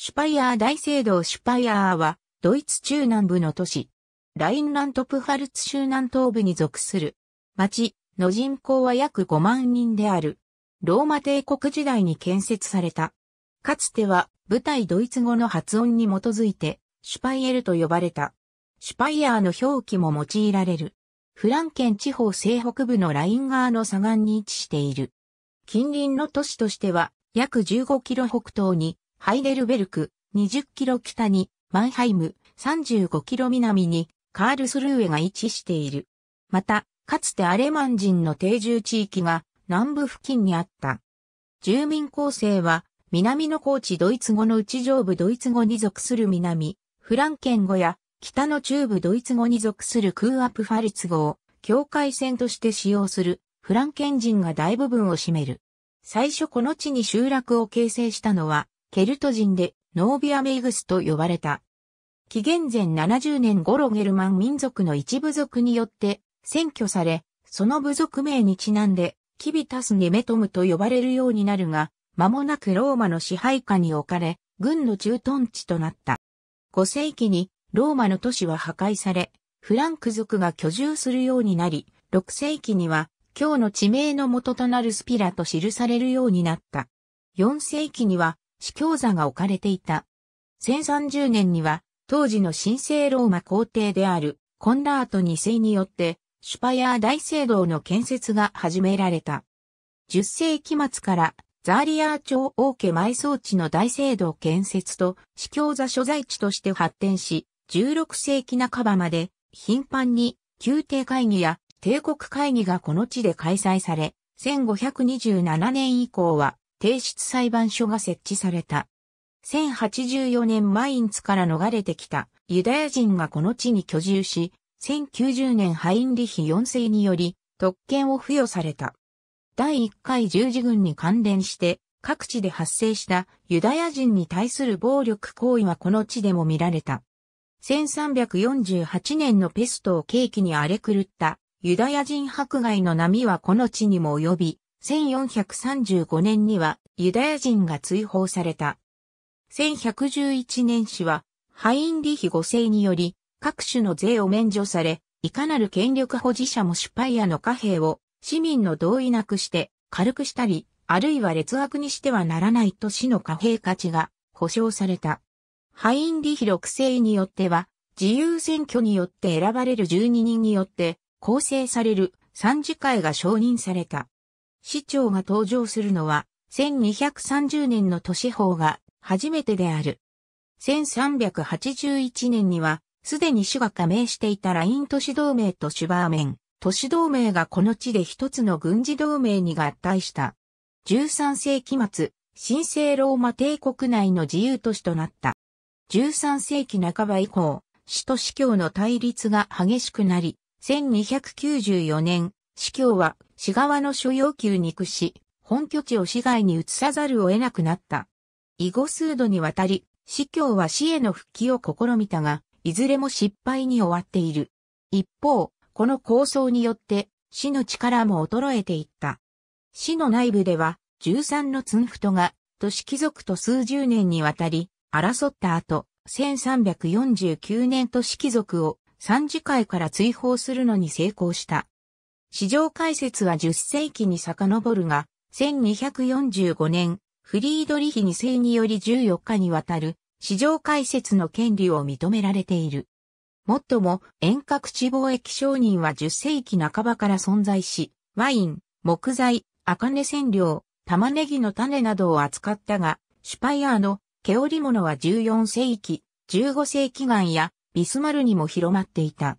シュパイアー大聖堂シュパイアーは、ドイツ中南部の都市、ラインラントプハルツ州南東部に属する、町の人口は約5万人である。ローマ帝国時代に建設された。かつては、舞台ドイツ語の発音に基づいて、シュパイエルと呼ばれた。シュパイアーの表記も用いられる。フランケン地方西北部のライン側の左岸に位置している。近隣の都市としては、約15キロ北東に、ハイデルベルク、20キロ北に、マンハイム、35キロ南に、カールスルーエが位置している。また、かつてアレマン人の定住地域が南部付近にあった。住民構成は、南の高地ドイツ語の内上部ドイツ語に属する南、フランケン語や、北の中部ドイツ語に属するクーアプファルツ語を境界線として使用するフランケン人が大部分を占める。最初この地に集落を形成したのはケルト人でノービアメイグスと呼ばれた。紀元前70年頃ゲルマン民族の一部族によって占拠され、その部族名にちなんで、キビタス・ネメトムと呼ばれるようになるが、間もなくローマの支配下に置かれ、軍の駐屯地となった。5世紀にローマの都市は破壊され、フランク族が居住するようになり、6世紀には今日の地名の元となるスピラと記されるようになった。4世紀には司教座が置かれていた。1030年には、当時の神聖ローマ皇帝であるコンラート2世によって、シュパヤー大聖堂の建設が始められた。10世紀末からザーリアー朝王家埋葬地の大聖堂建設と司教座所在地として発展し、16世紀半ばまで頻繁に宮廷会議や帝国会議がこの地で開催され、1527年以降は提出裁判所が設置された。1084年マインツから逃れてきたユダヤ人がこの地に居住し、1090年ハインリヒ4世により特権を付与された。第1回十字軍に関連して各地で発生したユダヤ人に対する暴力行為はこの地でも見られた。1348年のペストを契機に荒れ狂ったユダヤ人迫害の波はこの地にも及び、1435年にはユダヤ人が追放された。1111年氏はハインリヒ5世により各種の税を免除され、いかなる権力保持者もシュパイアの貨幣を市民の同意なくして軽くしたり、あるいは劣悪にしてはならないと市の貨幣価値が保障された。ハインリヒ6世によっては、自由選挙によって選ばれる12人によって構成される3次会が承認された。市長が登場するのは、1230年の都市法が初めてである。1381年には、すでに市が加盟していたライン都市同盟とシュバーメン、都市同盟がこの地で一つの軍事同盟に合体した。13世紀末、神聖ローマ帝国内の自由都市となった。13世紀半ば以降、市と市教の対立が激しくなり、1294年、司教は市側の所要求に屈し、本拠地を市外に移さざるを得なくなった。以後数度にわたり、司教は市への復帰を試みたが、いずれも失敗に終わっている。一方、この構想によって市の力も衰えていった。市の内部では13のツンフトが都市貴族と数十年にわたり争った後、1349年都市貴族を三次会から追放するのに成功した。市場解説は10世紀に遡るが、1245年、フリードリヒ2世により14日にわたる市場解説の権利を認められている。もっとも、遠隔地貿易商人は10世紀半ばから存在し、ワイン、木材、茜染料、玉ねぎの種などを扱ったが、シュパイアーの毛織物は14世紀、15世紀岩やビスマルにも広まっていた。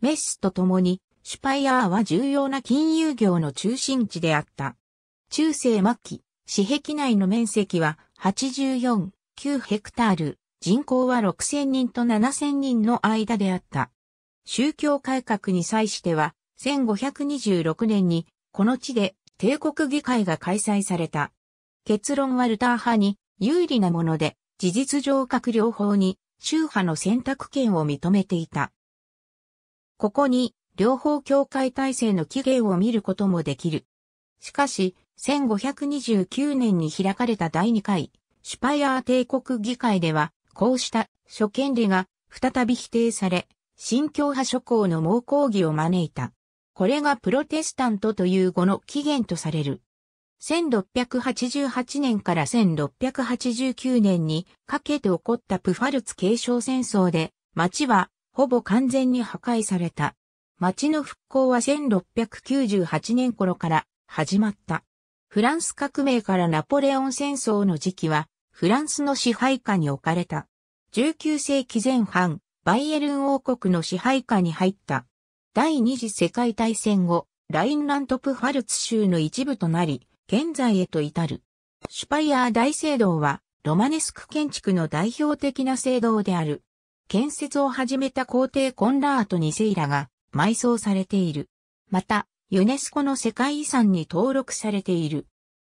メッスと共にシュパイアーは重要な金融業の中心地であった。中世末期、市壁内の面積は84.9ヘクタール、人口は6000人と7000人の間であった。宗教改革に際しては、1526年に、この地で帝国議会が開催された。結論はルター派に有利なもので、事実上閣僚法に宗派の選択権を認めていた。ここに両方協会体制の起源を見ることもできる。しかし、1529年に開かれた第2回、シュパイアー帝国議会では、こうした諸権利が再び否定され、新教派諸侯の猛抗議を招いた。これがプロテスタントという語の起源とされる。1688年から1689年にかけて起こったプファルツ継承戦争で、町はほぼ完全に破壊された。町の復興は1698年頃から始まった。フランス革命からナポレオン戦争の時期は、フランスの支配下に置かれた。19世紀前半、バイエルン王国の支配下に入った。第二次世界大戦後、ラインラントプファルツ州の一部となり、現在へと至る。シュパイアー大聖堂は、ロマネスク建築の代表的な聖堂である。建設を始めた皇帝コンラート2世らが、埋葬されている。また、ユネスコの世界遺産に登録されている。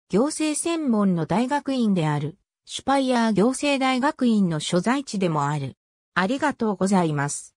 行政専門の大学院である、シュパイアー行政大学院の所在地でもある。ありがとうございます。